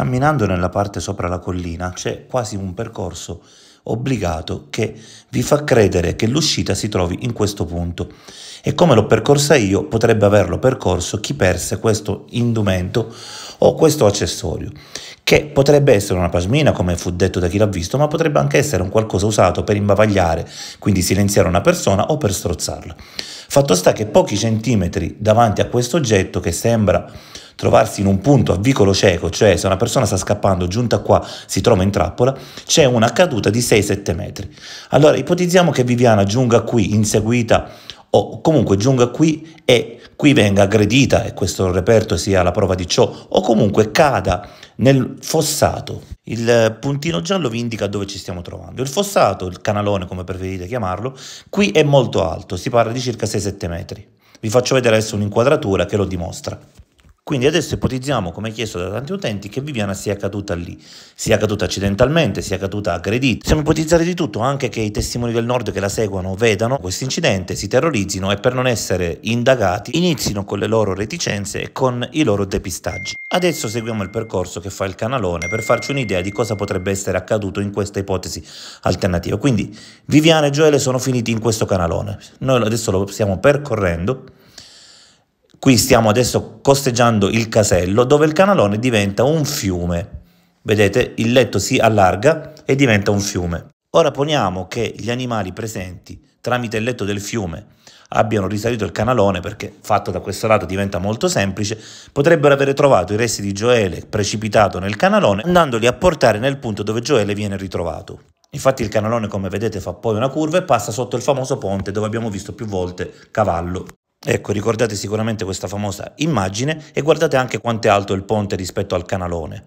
Camminando nella parte sopra la collina c'è quasi un percorso obbligato che vi fa credere che l'uscita si trovi in questo punto e come l'ho percorsa io potrebbe averlo percorso chi perse questo indumento o questo accessorio che potrebbe essere una pasmina come fu detto da chi l'ha visto ma potrebbe anche essere un qualcosa usato per imbavagliare quindi silenziare una persona o per strozzarla fatto sta che pochi centimetri davanti a questo oggetto che sembra trovarsi in un punto a vicolo cieco, cioè se una persona sta scappando giunta qua si trova in trappola, c'è una caduta di 6-7 metri. Allora ipotizziamo che Viviana giunga qui inseguita o comunque giunga qui e qui venga aggredita e questo reperto sia la prova di ciò o comunque cada nel fossato. Il puntino giallo vi indica dove ci stiamo trovando. Il fossato, il canalone come preferite chiamarlo, qui è molto alto, si parla di circa 6-7 metri. Vi faccio vedere adesso un'inquadratura che lo dimostra. Quindi adesso ipotizziamo, come chiesto da tanti utenti, che Viviana sia caduta lì, sia caduta accidentalmente, sia caduta aggredita. Possiamo ipotizzare di tutto, anche che i testimoni del nord che la seguono vedano questo incidente, si terrorizzino e per non essere indagati inizino con le loro reticenze e con i loro depistaggi. Adesso seguiamo il percorso che fa il canalone per farci un'idea di cosa potrebbe essere accaduto in questa ipotesi alternativa. Quindi Viviana e Gioele sono finiti in questo canalone. Noi adesso lo stiamo percorrendo Qui stiamo adesso costeggiando il casello dove il canalone diventa un fiume. Vedete, il letto si allarga e diventa un fiume. Ora poniamo che gli animali presenti tramite il letto del fiume abbiano risalito il canalone perché fatto da questo lato diventa molto semplice, potrebbero avere trovato i resti di Gioele precipitato nel canalone andandoli a portare nel punto dove Gioele viene ritrovato. Infatti il canalone come vedete fa poi una curva e passa sotto il famoso ponte dove abbiamo visto più volte cavallo. Ecco, ricordate sicuramente questa famosa immagine e guardate anche quanto è alto il ponte rispetto al canalone.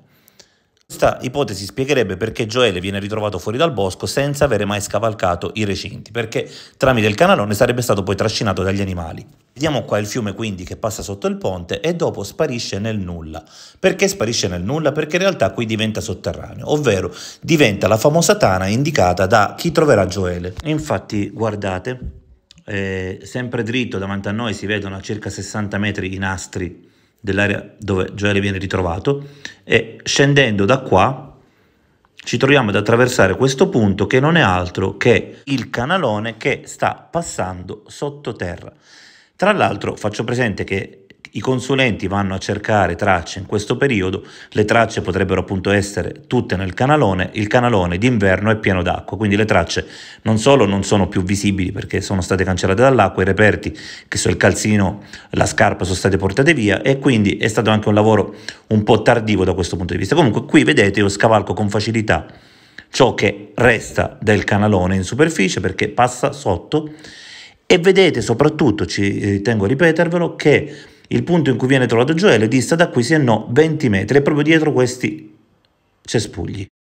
Questa ipotesi spiegherebbe perché Gioele viene ritrovato fuori dal bosco senza avere mai scavalcato i recinti, perché tramite il canalone sarebbe stato poi trascinato dagli animali. Vediamo qua il fiume quindi che passa sotto il ponte e dopo sparisce nel nulla. Perché sparisce nel nulla? Perché in realtà qui diventa sotterraneo, ovvero diventa la famosa tana indicata da chi troverà Gioele. Infatti, guardate, eh, sempre dritto davanti a noi si vedono a circa 60 metri i nastri dell'area dove Gioele viene ritrovato e scendendo da qua ci troviamo ad attraversare questo punto che non è altro che il canalone che sta passando sottoterra. Tra l'altro faccio presente che i consulenti vanno a cercare tracce in questo periodo, le tracce potrebbero appunto essere tutte nel canalone, il canalone d'inverno è pieno d'acqua, quindi le tracce non solo non sono più visibili perché sono state cancellate dall'acqua, i reperti che sono il calzino, la scarpa sono state portate via e quindi è stato anche un lavoro un po' tardivo da questo punto di vista. Comunque qui vedete io scavalco con facilità ciò che resta del canalone in superficie perché passa sotto e vedete soprattutto, ci eh, tengo a ripetervelo, che il punto in cui viene trovato Gioele dista da qui se no 20 metri, è proprio dietro questi cespugli.